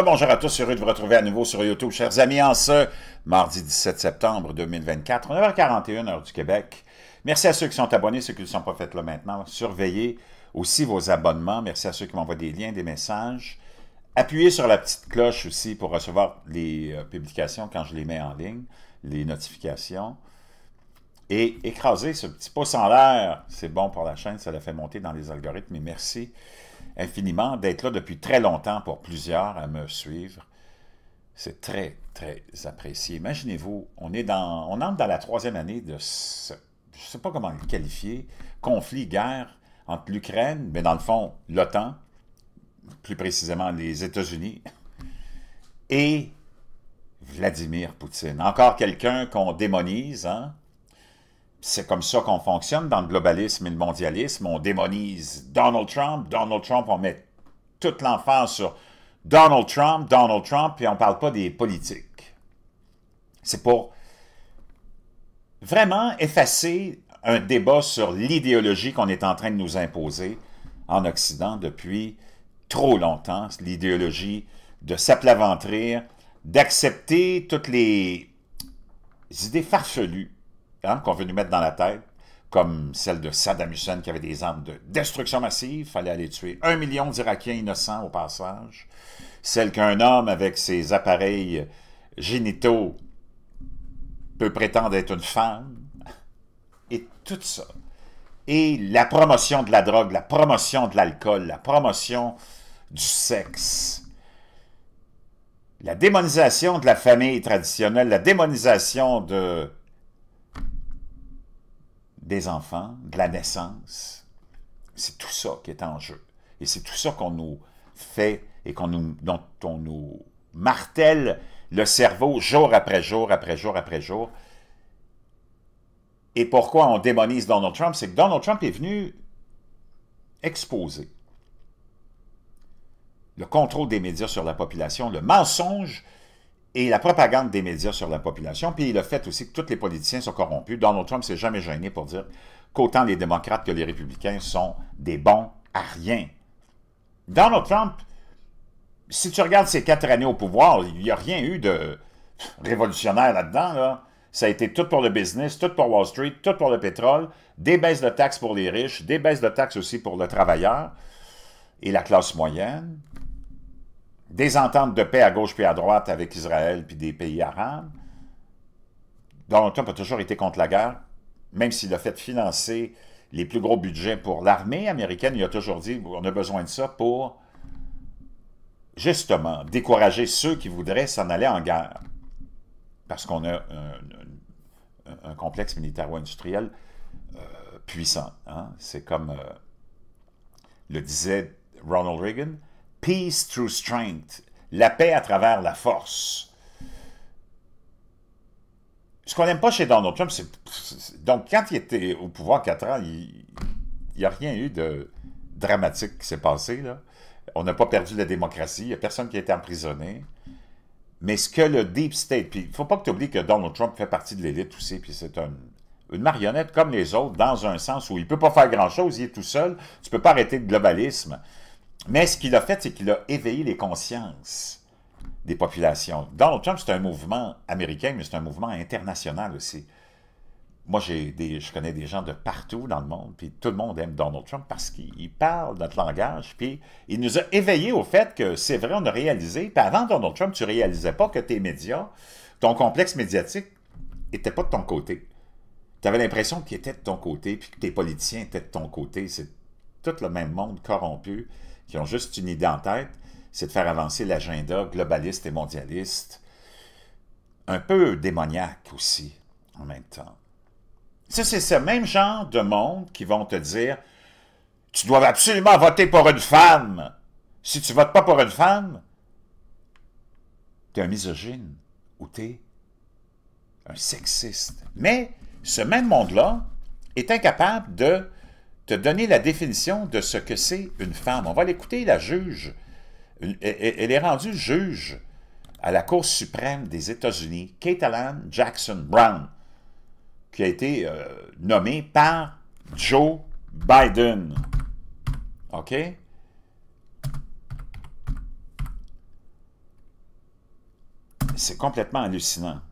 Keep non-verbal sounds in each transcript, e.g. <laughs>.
bonjour à tous, heureux de vous retrouver à nouveau sur YouTube, chers amis, en ce mardi 17 septembre 2024, 9h41, heure du Québec. Merci à ceux qui sont abonnés, ceux qui ne sont pas faits là maintenant. Surveillez aussi vos abonnements. Merci à ceux qui m'envoient des liens, des messages. Appuyez sur la petite cloche aussi pour recevoir les euh, publications quand je les mets en ligne, les notifications. Et écrasez ce petit pouce en l'air. C'est bon pour la chaîne, ça la fait monter dans les algorithmes. Et merci infiniment d'être là depuis très longtemps pour plusieurs à me suivre. C'est très, très apprécié. Imaginez-vous, on, est dans, on entre dans la troisième année de ce, je ne sais pas comment le qualifier, conflit, guerre entre l'Ukraine, mais dans le fond, l'OTAN, plus précisément les États-Unis, et Vladimir Poutine. Encore quelqu'un qu'on démonise, hein? c'est comme ça qu'on fonctionne dans le globalisme et le mondialisme. On démonise Donald Trump, Donald Trump, on met toute l'enfance sur Donald Trump, Donald Trump, et on ne parle pas des politiques. C'est pour vraiment effacer un débat sur l'idéologie qu'on est en train de nous imposer en Occident depuis trop longtemps, l'idéologie de s'aplaventrir, d'accepter toutes les idées farfelues Hein, qu'on veut nous mettre dans la tête, comme celle de Saddam Hussein qui avait des armes de destruction massive, fallait aller tuer un million d'Irakiens innocents au passage, celle qu'un homme avec ses appareils génitaux peut prétendre être une femme, et tout ça. Et la promotion de la drogue, la promotion de l'alcool, la promotion du sexe, la démonisation de la famille traditionnelle, la démonisation de des enfants, de la naissance. C'est tout ça qui est en jeu. Et c'est tout ça qu'on nous fait et qu'on nous, dont on nous martèle le cerveau jour après jour, après jour, après jour. Et pourquoi on démonise Donald Trump, c'est que Donald Trump est venu exposer le contrôle des médias sur la population, le mensonge et la propagande des médias sur la population, puis le fait aussi que tous les politiciens sont corrompus. Donald Trump s'est jamais gêné pour dire qu'autant les démocrates que les républicains sont des bons à rien. Donald Trump, si tu regardes ses quatre années au pouvoir, il n'y a rien eu de révolutionnaire là-dedans. Ça a été tout pour le business, tout pour Wall Street, tout pour le pétrole, des baisses de taxes pour les riches, des baisses de taxes aussi pour le travailleur et la classe moyenne des ententes de paix à gauche puis à droite avec Israël puis des pays arabes. Donald Trump a toujours été contre la guerre, même s'il a fait financer les plus gros budgets pour l'armée américaine. Il a toujours dit on a besoin de ça pour justement décourager ceux qui voudraient s'en aller en guerre. Parce qu'on a un, complexe militaro-industriel euh, puissant. Hein. C'est comme euh, le disait Ronald Reagan, Peace through strength, la paix à travers la force. Ce qu'on n'aime pas chez Donald Trump, c'est... Donc, quand il était au pouvoir 4 ans, il n'y a rien eu de dramatique qui s'est passé. Là. On n'a pas perdu la démocratie, il n'y a personne qui a été emprisonné. Mais ce que le Deep State... Puis, il ne faut pas que tu oublies que Donald Trump fait partie de l'élite aussi, puis c'est une marionnette comme les autres, dans un sens où il ne peut pas faire grand-chose, il est tout seul. Tu ne peux pas arrêter le globalisme. Mais ce qu'il a fait, c'est qu'il a éveillé les consciences des populations. Donald Trump, c'est un mouvement américain, mais c'est un mouvement international aussi. Moi, je connais des gens de partout dans le monde, puis tout le monde aime Donald Trump parce qu'il parle notre langage, puis il nous a éveillés au fait que c'est vrai, on a réalisé, puis avant Donald Trump, tu ne réalisais pas que tes médias, ton complexe médiatique n'était pas de ton côté. Tu avais l'impression qu'il était de ton côté, puis que tes politiciens étaient de ton côté. C'est tout le même monde corrompu qui ont juste une idée en tête, c'est de faire avancer l'agenda globaliste et mondialiste, un peu démoniaque aussi, en même temps. c'est ce même genre de monde qui vont te dire « Tu dois absolument voter pour une femme! Si tu votes pas pour une femme, t'es un misogyne ou es un sexiste. » Mais ce même monde-là est incapable de de donner la définition de ce que c'est une femme. On va l'écouter, la juge. Elle est rendue juge à la Cour suprême des États-Unis, Kate Jackson Brown, qui a été euh, nommée par Joe Biden. OK? C'est complètement hallucinant.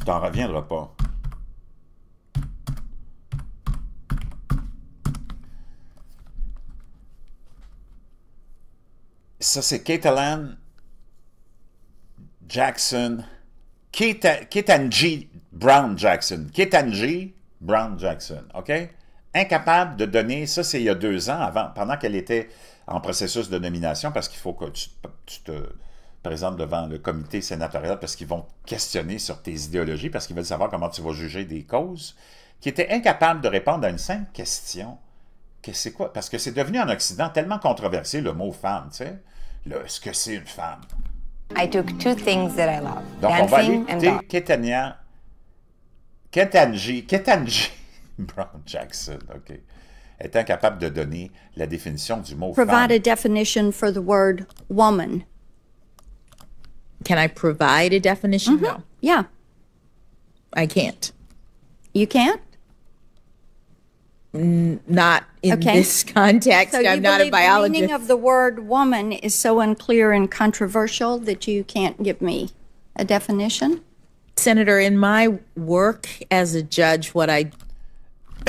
tu t'en reviendras pas. Ça, c'est Caitlyn Jackson. Ketanji Brown Jackson. Ketanji Brown Jackson. OK? Incapable de donner, ça c'est il y a deux ans, avant, pendant qu'elle était en processus de nomination, parce qu'il faut que tu te par exemple, devant le comité sénatorial parce qu'ils vont questionner sur tes idéologies, parce qu'ils veulent savoir comment tu vas juger des causes, qui étaient incapable de répondre à une simple question. Que c'est quoi? Parce que c'est devenu en Occident tellement controversé le mot femme, tu sais. est ce que c'est une femme. I took two things that I love. Donc, on va Ketanji. Ketanji <laughs> Brown Jackson, OK. Est incapable de donner la définition du mot femme. Provide a definition for the word woman. can I provide a definition? Mm-hmm. No. Yeah. I can't. You can't? N- not in okay. this <laughs> context. So I'm not a biologist. The meaning of the word woman is so unclear and controversial that you can't give me a definition? Senator, in my work as a judge, what I. <coughs>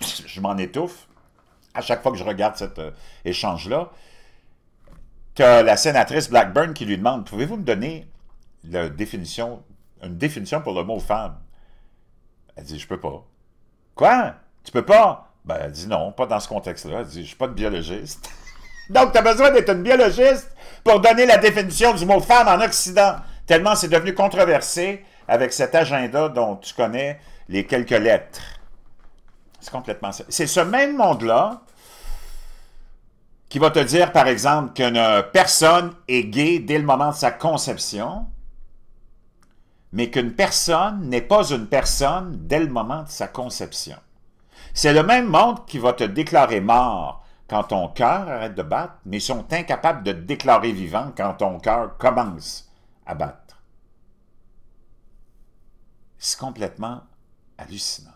je m'en étouffe. À chaque fois que je regarde cet euh, échange-là, que la sénatrice Blackburn qui lui demande Pouvez-vous me donner la définition, une définition pour le mot femme Elle dit Je peux pas. Quoi Tu peux pas ben, Elle dit Non, pas dans ce contexte-là. Elle dit Je suis pas de biologiste. <laughs> Donc, tu as besoin d'être une biologiste pour donner la définition du mot femme en Occident. Tellement c'est devenu controversé avec cet agenda dont tu connais les quelques lettres. C'est complètement ça. C'est ce même monde-là qui va te dire, par exemple, qu'une personne est gay dès le moment de sa conception, mais qu'une personne n'est pas une personne dès le moment de sa conception. C'est le même monde qui va te déclarer mort quand ton cœur arrête de battre, mais sont incapables de te déclarer vivant quand ton cœur commence à battre. C'est complètement hallucinant.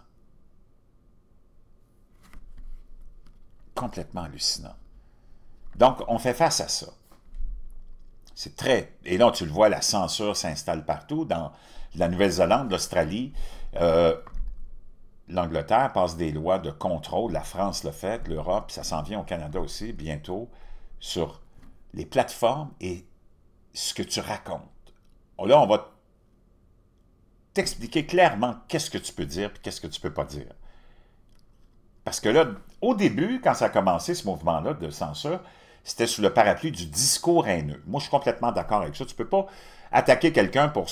Complètement hallucinant. Donc, on fait face à ça. C'est très... Et là, tu le vois, la censure s'installe partout, dans la Nouvelle-Zélande, l'Australie. Euh, L'Angleterre passe des lois de contrôle, la France le fait, l'Europe, ça s'en vient au Canada aussi, bientôt, sur les plateformes et ce que tu racontes. Oh, là, on va t'expliquer clairement qu'est-ce que tu peux dire et qu'est-ce que tu ne peux pas dire. Parce que là, au début, quand ça a commencé, ce mouvement-là de censure, c'était sous le parapluie du discours haineux. Moi, je suis complètement d'accord avec ça. Tu peux pas attaquer quelqu'un pour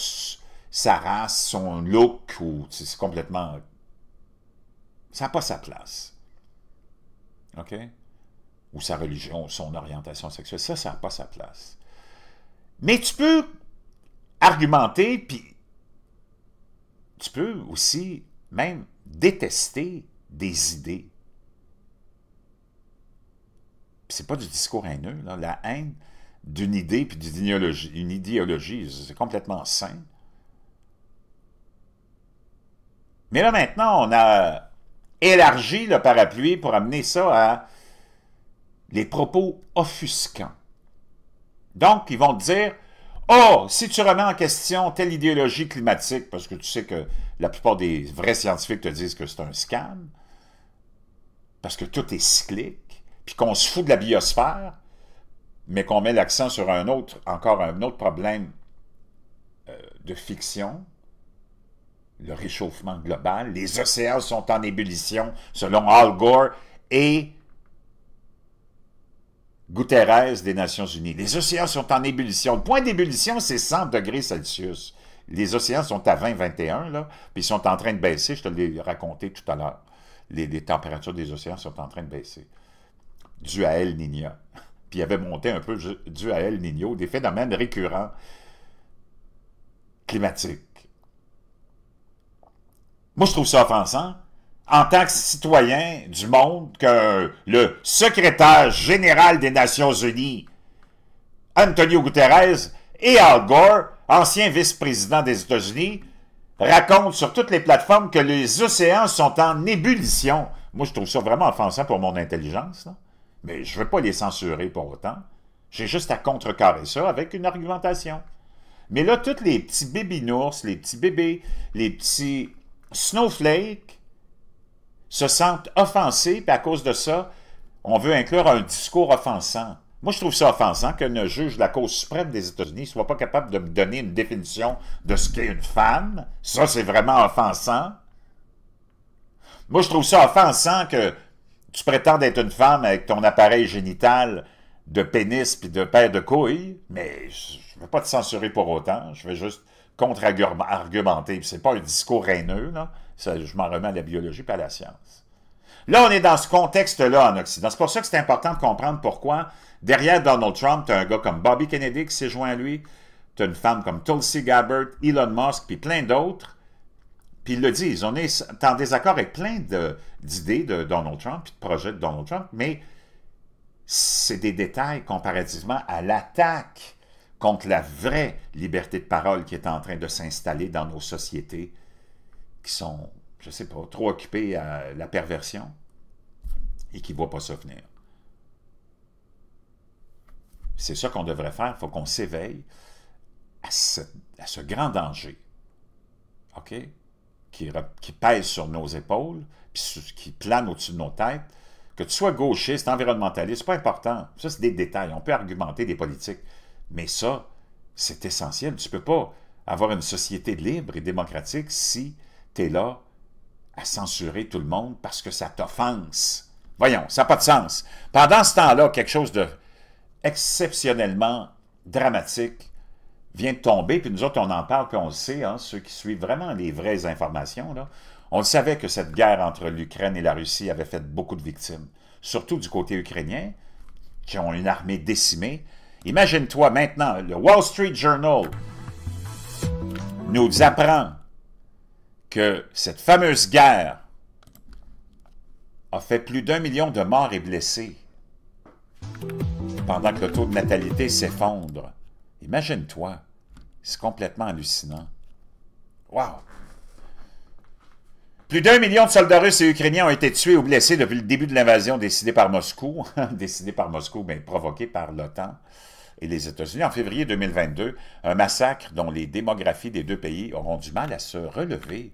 sa race, son look, ou c'est complètement... Ça n'a pas sa place. OK? Ou sa religion, son orientation sexuelle. Ça, ça n'a pas sa place. Mais tu peux argumenter, puis tu peux aussi même détester des idées c'est pas du discours haineux, la haine d'une idée puis d'une idéologie, c'est complètement sain. Mais là, maintenant, on a élargi le parapluie pour amener ça à les propos offusquants. Donc, ils vont dire, « Oh, si tu remets en question telle idéologie climatique, parce que tu sais que la plupart des vrais scientifiques te disent que c'est un scam, parce que tout est cyclique, puis qu'on se fout de la biosphère, mais qu'on met l'accent sur un autre, encore un autre problème euh, de fiction, le réchauffement global, les océans sont en ébullition, selon Al Gore et Guterres des Nations Unies. Les océans sont en ébullition. Le point d'ébullition, c'est 100 degrés Celsius. Les océans sont à 20-21, puis ils sont en train de baisser. Je te l'ai raconté tout à l'heure. les, températures des océans sont en train de baisser. Du à El Niño. <laughs> Puis il avait monté un peu dû à El Niño, des phénomènes récurrents climatiques. Moi, je trouve ça offensant en tant que citoyen du monde que le secrétaire général des Nations Unies, Antonio Guterres, et Al Gore, ancien vice-président des États-Unis, racontent sur toutes les plateformes que les océans sont en ébullition. Moi, je trouve ça vraiment offensant pour mon intelligence. Là mais je ne veux pas les censurer pour autant. J'ai juste à contrecarrer ça avec une argumentation. Mais là, tous les petits bébés-nours, les petits bébés, les petits snowflakes se sentent offensés, puis à cause de ça, on veut inclure un discours offensant. Moi, je trouve ça offensant que le juge de la Cour suprême des États-Unis ne soit pas capable de me donner une définition de ce qu'est une femme. Ça, c'est vraiment offensant. Moi, je trouve ça offensant que tu prétends être une femme avec ton appareil génital de pénis puis de paire de couilles, mais je ne vais pas te censurer pour autant. Je vais juste contre-argumenter. C'est pas un discours haineux, là. je m'en remets à la biologie pas à la science. Là, on est dans ce contexte-là en Occident. C'est pour ça que c'est important de comprendre pourquoi, derrière Donald Trump, tu as un gars comme Bobby Kennedy qui s'est joint à lui, tu as une femme comme Tulsi Gabbard, Elon Musk, puis plein d'autres puis ils le disent, on est en désaccord avec plein d'idées de, Donald Trump, puis de projets de Donald Trump, mais c'est des détails comparativement à l'attaque contre la vraie liberté de parole qui est en train de s'installer dans nos sociétés qui sont, je ne sais pas, trop occupées à la perversion et qui ne voient pas ça venir. C'est ça qu'on devrait faire. Il faut qu'on s'éveille à, à ce grand danger. OK? qui, pèse sur nos épaules, puis qui plane au-dessus de nos têtes, que tu sois gauchiste, environnementaliste, c'est pas important. Hein. Ça, c'est des détails. On peut argumenter des politiques. Mais ça, c'est essentiel. Tu peux pas avoir une société libre et démocratique si tu es là à censurer tout le monde parce que ça t'offense. Voyons, ça n'a pas de sens. Pendant ce temps-là, quelque chose de exceptionnellement dramatique vient de tomber, puis nous autres, on en parle, puis on le sait, hein, ceux qui suivent vraiment les vraies informations, là, on savait que cette guerre entre l'Ukraine et la Russie avait fait beaucoup de victimes, surtout du côté ukrainien, qui ont une armée décimée. Imagine-toi maintenant, le Wall Street Journal nous apprend que cette fameuse guerre a fait plus d'un million de morts et blessés pendant que le taux de natalité s'effondre. Imagine-toi. C'est complètement hallucinant. Wow! Plus d'un million de soldats russes et ukrainiens ont été tués ou blessés depuis le début de l'invasion décidée par Moscou, <laughs> décidée par Moscou, mais provoquée par l'OTAN et les États-Unis en février 2022, un massacre dont les démographies des deux pays auront du mal à se relever.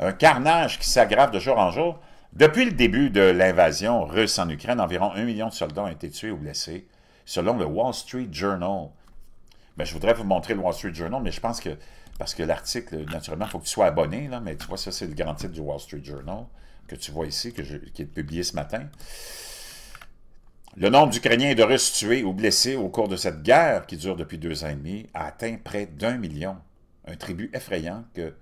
Un carnage qui s'aggrave de jour en jour. Depuis le début de l'invasion russe en Ukraine, environ un million de soldats ont été tués ou blessés, selon le Wall Street Journal je voudrais vous montrer le Wall Street Journal, mais je pense que, parce que l'article, naturellement, il faut que tu sois abonné, là, mais tu vois, ça, c'est le grand titre du Wall Street Journal que tu vois ici, que qui est publié ce matin. Le nombre d'Ukrainiens et de Russes tués ou blessés au cours de cette guerre qui dure depuis deux ans et demi a atteint près d'un million, un tribut effrayant que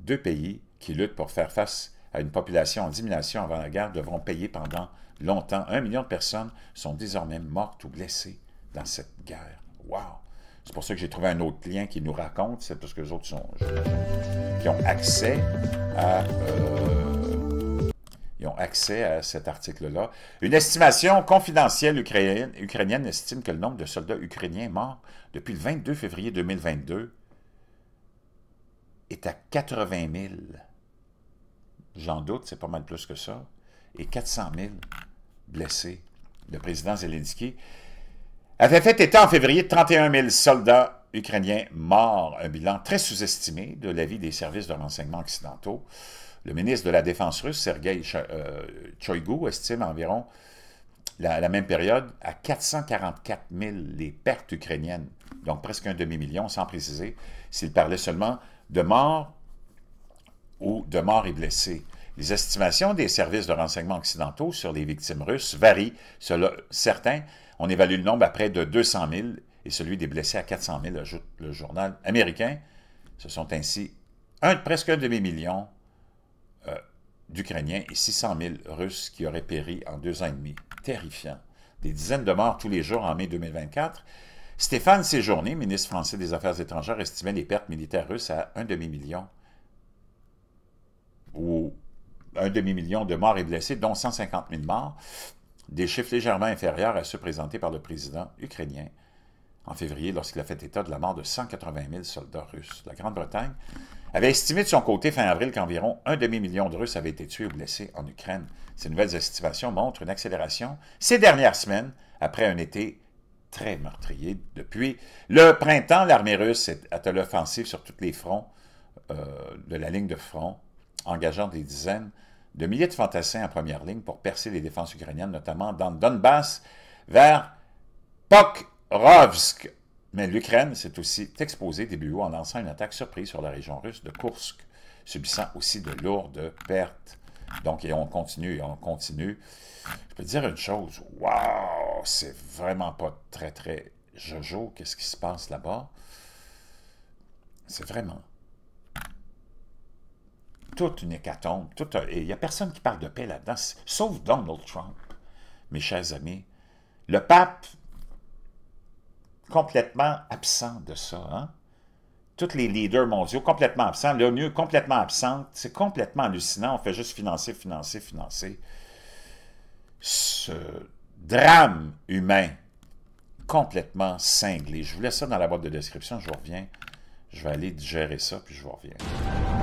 deux pays qui luttent pour faire face à une population en diminution avant la guerre devront payer pendant longtemps. Un million de personnes sont désormais mortes ou blessées dans cette guerre. waouh c'est pour ça que j'ai trouvé un autre client qui nous raconte, c'est parce que les autres sont, qui ont accès à, euh, ont accès à cet article-là. Une estimation confidentielle ukrainienne, ukrainienne estime que le nombre de soldats ukrainiens morts depuis le 22 février 2022 est à 80 000. J'en doute, c'est pas mal plus que ça. Et 400 000 blessés. Le président Zelensky avait fait état en février de 31 000 soldats ukrainiens morts, un bilan très sous-estimé de l'avis des services de renseignement occidentaux. Le ministre de la Défense russe, Sergei euh, Choigu, estime environ la, même période à 444 000 les pertes ukrainiennes, donc presque un demi-million, sans préciser s'il parlait seulement de morts ou de morts et blessés. Les estimations des services de renseignement occidentaux sur les victimes russes varient. Selon certains on évalue le nombre à près de 200 000 et celui des blessés à 400 000, ajoute le journal américain. Ce sont ainsi un, presque un demi-million euh, d'Ukrainiens et 600 000 Russes qui auraient péri en deux ans et demi. Terrifiant. Des dizaines de morts tous les jours en mai 2024. Stéphane Séjourné, ministre français des Affaires étrangères, estimait les pertes militaires russes à un demi-million ou un demi-million de morts et blessés, dont 150 000 morts des chiffres légèrement inférieurs à ceux présentés par le président ukrainien en février lorsqu'il a fait état de la mort de 180 000 soldats russes. La Grande-Bretagne avait estimé de son côté fin avril qu'environ un demi-million de Russes avaient été tués ou blessés en Ukraine. Ces nouvelles estimations montrent une accélération ces dernières semaines après un été très meurtrier. Depuis le printemps, l'armée russe est à l'offensive sur tous les fronts euh, de la ligne de front, engageant des dizaines de milliers de fantassins en première ligne pour percer les défenses ukrainiennes, notamment dans Donbass, vers Pokrovsk. Mais l'Ukraine s'est aussi exposée début août en lançant une attaque surprise sur la région russe de Kursk, subissant aussi de lourdes pertes. Donc, et on continue, et on continue. Je peux dire une chose, waouh, c'est vraiment pas très, très jojo, qu'est-ce qui se passe là-bas. C'est vraiment toute une hécatombe. Il n'y a personne qui parle de paix là-dedans, sauf Donald Trump, mes chers amis. Le pape, complètement absent de ça. Hein? Tous les leaders mondiaux, complètement absents. L'ONU, complètement absente. C'est complètement hallucinant. On fait juste financer, financer, financer. Ce drame humain complètement cinglé. Je vous laisse ça dans la boîte de description. Je reviens. Je vais aller digérer ça, puis je reviens.